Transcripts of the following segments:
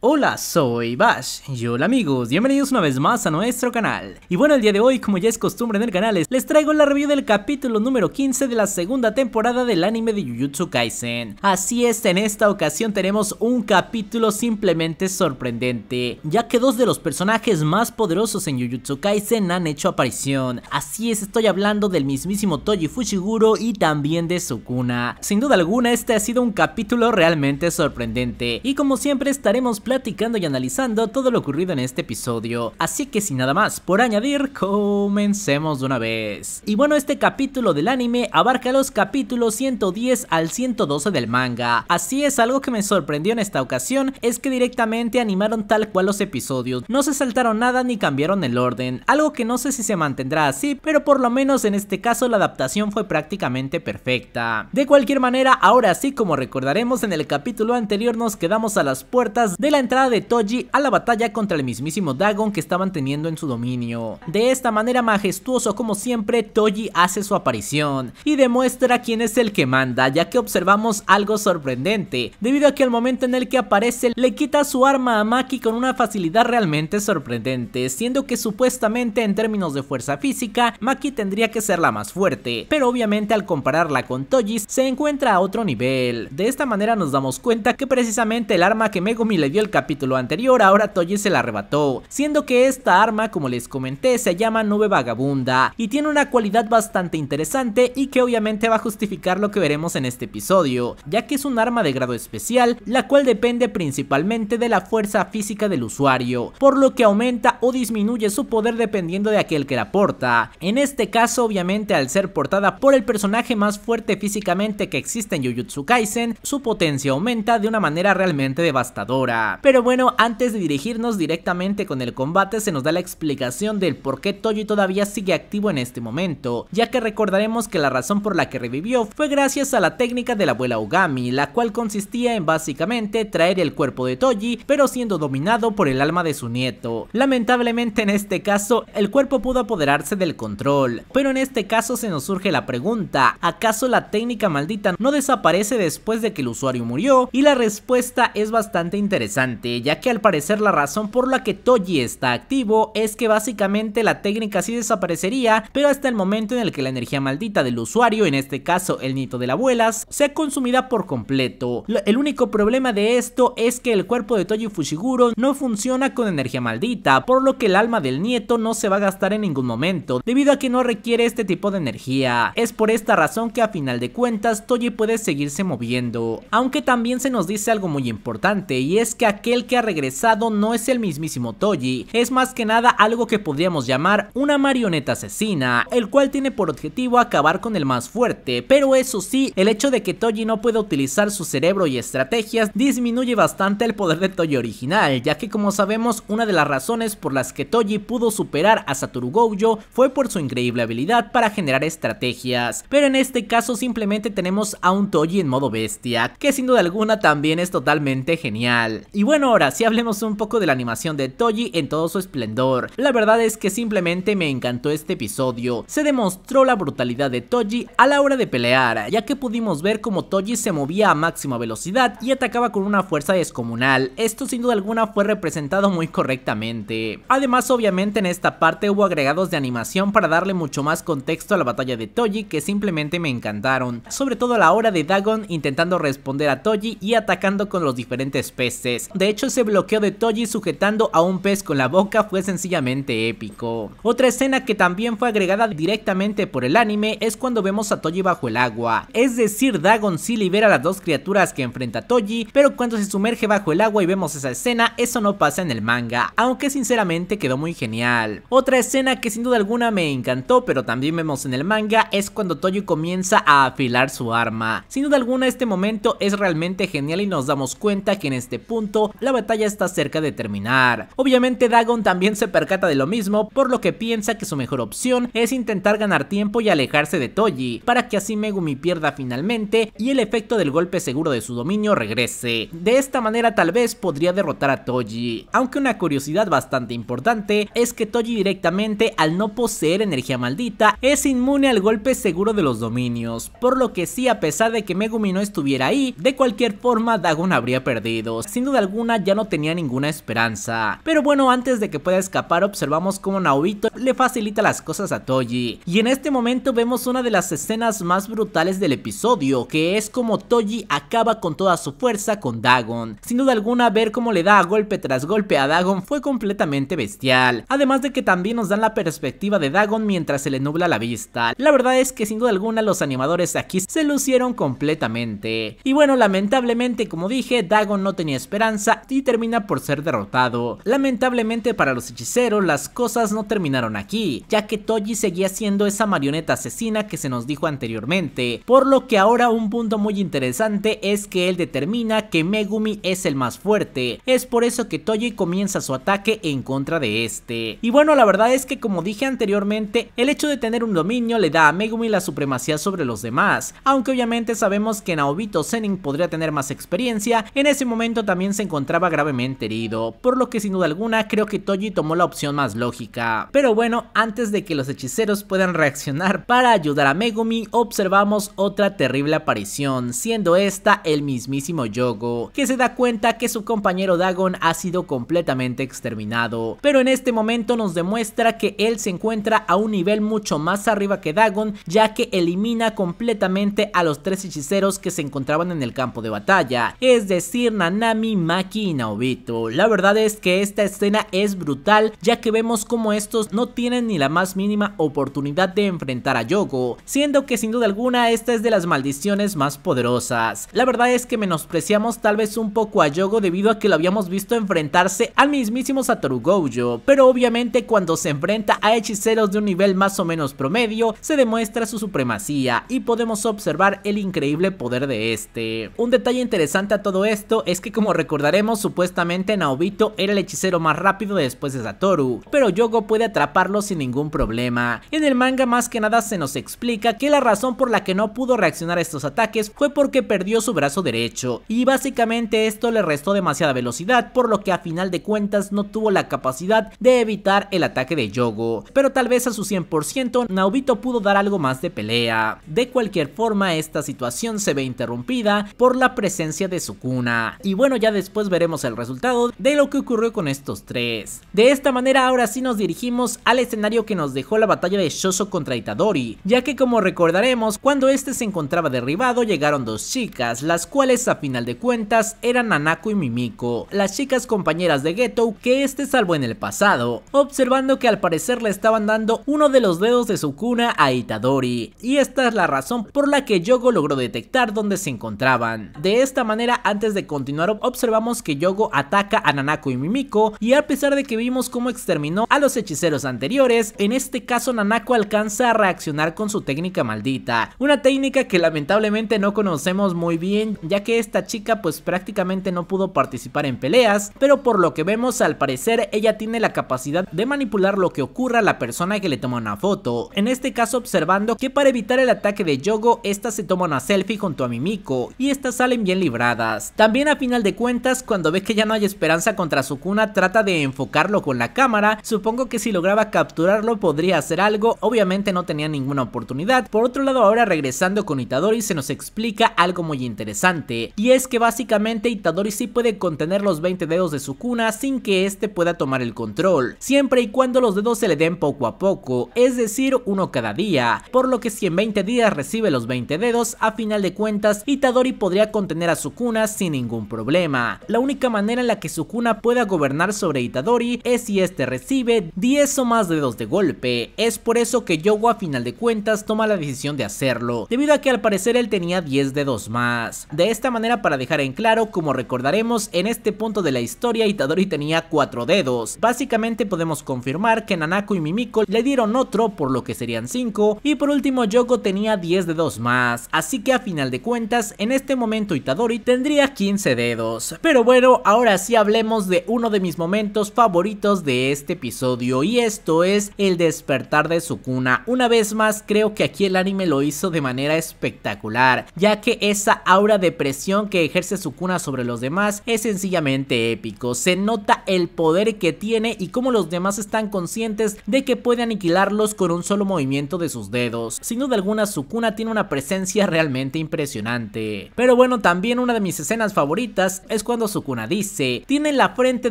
Hola, soy Bash y hola amigos, bienvenidos una vez más a nuestro canal. Y bueno, el día de hoy, como ya es costumbre en el canal, les traigo la review del capítulo número 15 de la segunda temporada del anime de Jujutsu Kaisen. Así es, en esta ocasión tenemos un capítulo simplemente sorprendente, ya que dos de los personajes más poderosos en Jujutsu Kaisen han hecho aparición. Así es, estoy hablando del mismísimo Toji Fushiguro y también de Sukuna. Sin duda alguna, este ha sido un capítulo realmente sorprendente, y como siempre estaremos platicando y analizando todo lo ocurrido en este episodio. Así que sin nada más por añadir, comencemos de una vez. Y bueno, este capítulo del anime abarca los capítulos 110 al 112 del manga. Así es, algo que me sorprendió en esta ocasión es que directamente animaron tal cual los episodios. No se saltaron nada ni cambiaron el orden, algo que no sé si se mantendrá así, pero por lo menos en este caso la adaptación fue prácticamente perfecta. De cualquier manera, ahora sí como recordaremos en el capítulo anterior nos quedamos a las puertas de la entrada de Toji a la batalla contra el mismísimo Dagon que estaban teniendo en su dominio. De esta manera majestuoso como siempre, Toji hace su aparición y demuestra quién es el que manda, ya que observamos algo sorprendente, debido a que al momento en el que aparece le quita su arma a Maki con una facilidad realmente sorprendente, siendo que supuestamente en términos de fuerza física, Maki tendría que ser la más fuerte, pero obviamente al compararla con Toji se encuentra a otro nivel. De esta manera nos damos cuenta que precisamente el arma que Megumi le dio el capítulo anterior, ahora Toji se la arrebató, siendo que esta arma, como les comenté, se llama Nube Vagabunda y tiene una cualidad bastante interesante y que obviamente va a justificar lo que veremos en este episodio, ya que es un arma de grado especial, la cual depende principalmente de la fuerza física del usuario, por lo que aumenta o disminuye su poder dependiendo de aquel que la porta. En este caso, obviamente, al ser portada por el personaje más fuerte físicamente que existe en Jujutsu Kaisen, su potencia aumenta de una manera realmente devastadora. Pero bueno, antes de dirigirnos directamente con el combate se nos da la explicación del por qué Toji todavía sigue activo en este momento, ya que recordaremos que la razón por la que revivió fue gracias a la técnica de la abuela Ogami, la cual consistía en básicamente traer el cuerpo de Toji, pero siendo dominado por el alma de su nieto. Lamentablemente en este caso, el cuerpo pudo apoderarse del control, pero en este caso se nos surge la pregunta, ¿acaso la técnica maldita no desaparece después de que el usuario murió? Y la respuesta es bastante interesante ya que al parecer la razón por la que Toji está activo es que básicamente la técnica sí desaparecería, pero hasta el momento en el que la energía maldita del usuario, en este caso el nieto de la abuelas, sea consumida por completo. El único problema de esto es que el cuerpo de Toji Fushiguro no funciona con energía maldita, por lo que el alma del nieto no se va a gastar en ningún momento, debido a que no requiere este tipo de energía. Es por esta razón que a final de cuentas Toji puede seguirse moviendo. Aunque también se nos dice algo muy importante, y es que a aquel que ha regresado no es el mismísimo Toji, es más que nada algo que podríamos llamar una marioneta asesina, el cual tiene por objetivo acabar con el más fuerte, pero eso sí, el hecho de que Toji no pueda utilizar su cerebro y estrategias disminuye bastante el poder de Toji original, ya que como sabemos una de las razones por las que Toji pudo superar a Satoru Gojo fue por su increíble habilidad para generar estrategias, pero en este caso simplemente tenemos a un Toji en modo bestia, que sin duda alguna también es totalmente genial bueno, ahora sí hablemos un poco de la animación de Toji en todo su esplendor. La verdad es que simplemente me encantó este episodio. Se demostró la brutalidad de Toji a la hora de pelear, ya que pudimos ver cómo Toji se movía a máxima velocidad y atacaba con una fuerza descomunal. Esto sin duda alguna fue representado muy correctamente. Además, obviamente en esta parte hubo agregados de animación para darle mucho más contexto a la batalla de Toji que simplemente me encantaron. Sobre todo a la hora de Dagon intentando responder a Toji y atacando con los diferentes peces. De hecho, ese bloqueo de Toji sujetando a un pez con la boca fue sencillamente épico. Otra escena que también fue agregada directamente por el anime es cuando vemos a Toji bajo el agua. Es decir, Dagon sí libera a las dos criaturas que enfrenta a Toji, pero cuando se sumerge bajo el agua y vemos esa escena, eso no pasa en el manga, aunque sinceramente quedó muy genial. Otra escena que sin duda alguna me encantó, pero también vemos en el manga, es cuando Toji comienza a afilar su arma. Sin duda alguna este momento es realmente genial y nos damos cuenta que en este punto la batalla está cerca de terminar. Obviamente Dagon también se percata de lo mismo, por lo que piensa que su mejor opción es intentar ganar tiempo y alejarse de Toji, para que así Megumi pierda finalmente y el efecto del golpe seguro de su dominio regrese. De esta manera tal vez podría derrotar a Toji, aunque una curiosidad bastante importante es que Toji directamente al no poseer energía maldita es inmune al golpe seguro de los dominios, por lo que sí a pesar de que Megumi no estuviera ahí, de cualquier forma Dagon habría perdido, sin duda alguna ya no tenía ninguna esperanza. Pero bueno, antes de que pueda escapar observamos cómo Naobito le facilita las cosas a Toji. Y en este momento vemos una de las escenas más brutales del episodio, que es como Toji acaba con toda su fuerza con Dagon. Sin duda alguna ver cómo le da golpe tras golpe a Dagon fue completamente bestial. Además de que también nos dan la perspectiva de Dagon mientras se le nubla la vista. La verdad es que sin duda alguna los animadores aquí se lucieron completamente. Y bueno, lamentablemente como dije, Dagon no tenía esperanza y termina por ser derrotado. Lamentablemente para los hechiceros las cosas no terminaron aquí, ya que Toji seguía siendo esa marioneta asesina que se nos dijo anteriormente, por lo que ahora un punto muy interesante es que él determina que Megumi es el más fuerte, es por eso que Toji comienza su ataque en contra de este. Y bueno la verdad es que como dije anteriormente, el hecho de tener un dominio le da a Megumi la supremacía sobre los demás, aunque obviamente sabemos que Naobito Zenin podría tener más experiencia, en ese momento también se encontraba gravemente herido, por lo que sin duda alguna creo que Toji tomó la opción más lógica. Pero bueno, antes de que los hechiceros puedan reaccionar para ayudar a Megumi, observamos otra terrible aparición, siendo esta el mismísimo Yogo, que se da cuenta que su compañero Dagon ha sido completamente exterminado, pero en este momento nos demuestra que él se encuentra a un nivel mucho más arriba que Dagon, ya que elimina completamente a los tres hechiceros que se encontraban en el campo de batalla, es decir, Nanami, Aquí y Naobito. La verdad es que esta escena es brutal ya que vemos como estos no tienen ni la más mínima oportunidad de enfrentar a Yogo, siendo que sin duda alguna esta es de las maldiciones más poderosas. La verdad es que menospreciamos tal vez un poco a Yogo debido a que lo habíamos visto enfrentarse al mismísimo Satoru Gojo, pero obviamente cuando se enfrenta a hechiceros de un nivel más o menos promedio se demuestra su supremacía y podemos observar el increíble poder de este. Un detalle interesante a todo esto es que como recordar supuestamente Naobito era el hechicero más rápido después de Satoru, pero Yogo puede atraparlo sin ningún problema. En el manga más que nada se nos explica que la razón por la que no pudo reaccionar a estos ataques fue porque perdió su brazo derecho, y básicamente esto le restó demasiada velocidad, por lo que a final de cuentas no tuvo la capacidad de evitar el ataque de Yogo, pero tal vez a su 100% Naobito pudo dar algo más de pelea. De cualquier forma, esta situación se ve interrumpida por la presencia de Sukuna. Y bueno, ya después pues veremos el resultado de lo que ocurrió con estos tres. De esta manera ahora sí nos dirigimos al escenario que nos dejó la batalla de Shoso contra Itadori, ya que como recordaremos, cuando este se encontraba derribado llegaron dos chicas, las cuales a final de cuentas eran Nanako y Mimiko, las chicas compañeras de Geto que este salvó en el pasado, observando que al parecer le estaban dando uno de los dedos de su cuna a Itadori, y esta es la razón por la que Yogo logró detectar dónde se encontraban. De esta manera, antes de continuar, observamos que Yogo ataca a Nanako y Mimiko y a pesar de que vimos cómo exterminó a los hechiceros anteriores, en este caso Nanako alcanza a reaccionar con su técnica maldita, una técnica que lamentablemente no conocemos muy bien ya que esta chica pues prácticamente no pudo participar en peleas, pero por lo que vemos al parecer ella tiene la capacidad de manipular lo que ocurra a la persona que le toma una foto, en este caso observando que para evitar el ataque de Yogo, esta se toma una selfie junto a Mimiko y estas salen bien libradas. También a final de cuentas cuando ve que ya no hay esperanza contra Sukuna trata de enfocarlo con la cámara, supongo que si lograba capturarlo podría hacer algo, obviamente no tenía ninguna oportunidad. Por otro lado ahora regresando con Itadori se nos explica algo muy interesante, y es que básicamente Itadori sí puede contener los 20 dedos de Sukuna sin que este pueda tomar el control, siempre y cuando los dedos se le den poco a poco, es decir uno cada día, por lo que si en 20 días recibe los 20 dedos, a final de cuentas Itadori podría contener a Sukuna sin ningún problema. La única manera en la que Sukuna pueda gobernar sobre Itadori es si este recibe 10 o más dedos de golpe. Es por eso que Yogo a final de cuentas toma la decisión de hacerlo, debido a que al parecer él tenía 10 dedos más. De esta manera para dejar en claro, como recordaremos, en este punto de la historia Itadori tenía 4 dedos. Básicamente podemos confirmar que Nanako y Mimiko le dieron otro, por lo que serían 5, y por último Yogo tenía 10 dedos más, así que a final de cuentas en este momento Itadori tendría 15 dedos. Pero bueno, ahora sí hablemos de uno de mis momentos favoritos de este episodio y esto es el despertar de Sukuna. Una vez más creo que aquí el anime lo hizo de manera espectacular, ya que esa aura de presión que ejerce Sukuna sobre los demás es sencillamente épico. Se nota el poder que tiene y cómo los demás están conscientes de que puede aniquilarlos con un solo movimiento de sus dedos. Sin duda alguna Sukuna tiene una presencia realmente impresionante. Pero bueno, también una de mis escenas favoritas es cuando su Sukuna dice, tiene la frente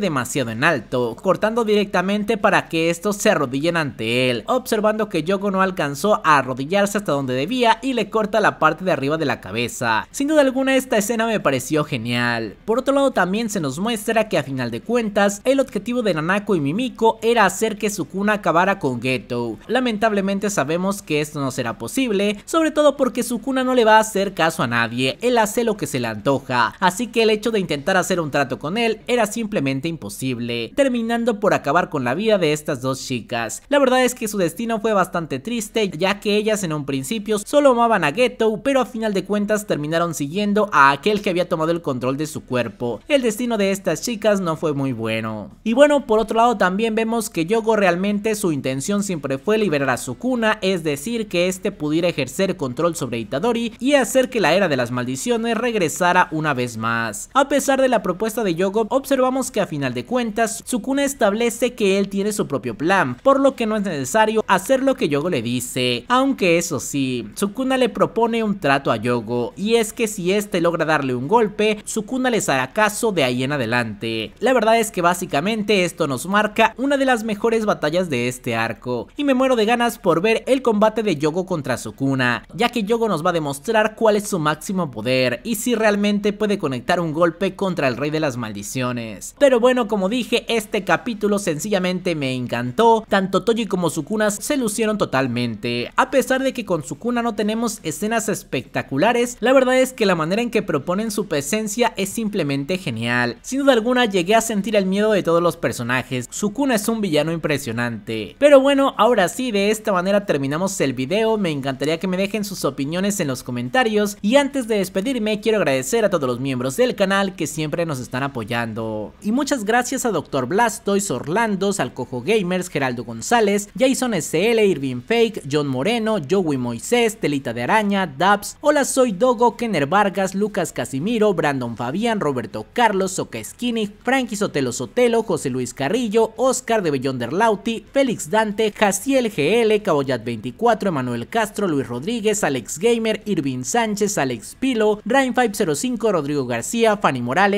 demasiado en alto, cortando directamente para que estos se arrodillen ante él, observando que Yoko no alcanzó a arrodillarse hasta donde debía y le corta la parte de arriba de la cabeza. Sin duda alguna esta escena me pareció genial. Por otro lado también se nos muestra que a final de cuentas, el objetivo de Nanako y Mimiko era hacer que Sukuna acabara con Geto. Lamentablemente sabemos que esto no será posible, sobre todo porque Sukuna no le va a hacer caso a nadie, él hace lo que se le antoja, así que el hecho de intentar hacer un trato con él era simplemente imposible, terminando por acabar con la vida de estas dos chicas. La verdad es que su destino fue bastante triste, ya que ellas en un principio solo amaban a Ghetto, pero a final de cuentas terminaron siguiendo a aquel que había tomado el control de su cuerpo. El destino de estas chicas no fue muy bueno. Y bueno, por otro lado también vemos que Yogo realmente su intención siempre fue liberar a Sukuna, es decir, que este pudiera ejercer control sobre Itadori y hacer que la era de las maldiciones regresara una vez más. A pesar de la propuesta de Yogo, observamos que a final de cuentas, Sukuna establece que él tiene su propio plan, por lo que no es necesario hacer lo que Yogo le dice. Aunque eso sí, Sukuna le propone un trato a Yogo, y es que si este logra darle un golpe, Sukuna les hará caso de ahí en adelante. La verdad es que básicamente esto nos marca una de las mejores batallas de este arco, y me muero de ganas por ver el combate de Yogo contra Sukuna, ya que Yogo nos va a demostrar cuál es su máximo poder, y si realmente puede conectar un golpe contra el rey de las maldiciones. Pero bueno, como dije, este capítulo sencillamente me encantó, tanto Toji como Sukuna se lucieron totalmente. A pesar de que con Sukuna no tenemos escenas espectaculares, la verdad es que la manera en que proponen su presencia es simplemente genial. Sin duda alguna llegué a sentir el miedo de todos los personajes, Sukuna es un villano impresionante. Pero bueno, ahora sí, de esta manera terminamos el video, me encantaría que me dejen sus opiniones en los comentarios y antes de despedirme quiero agradecer a todos los miembros del canal que siempre nos están apoyando. Y muchas gracias a Doctor Blastoise, Orlando, Salcojo Gamers, Geraldo González, Jason SL, Irving Fake, John Moreno, Joey Moisés, Telita de Araña, Dabs, Hola Soy Dogo, Kenner Vargas, Lucas Casimiro, Brandon Fabián, Roberto Carlos, Soca Skinny, Frankie Sotelo Sotelo, José Luis Carrillo, Oscar de Bellonder Lauti, Félix Dante, Jaciel GL, Caboyat 24, Emanuel Castro, Luis Rodríguez, Alex Gamer, Irving Sánchez, Alex Pilo, Rain505, Rodrigo García, Fanny Morales,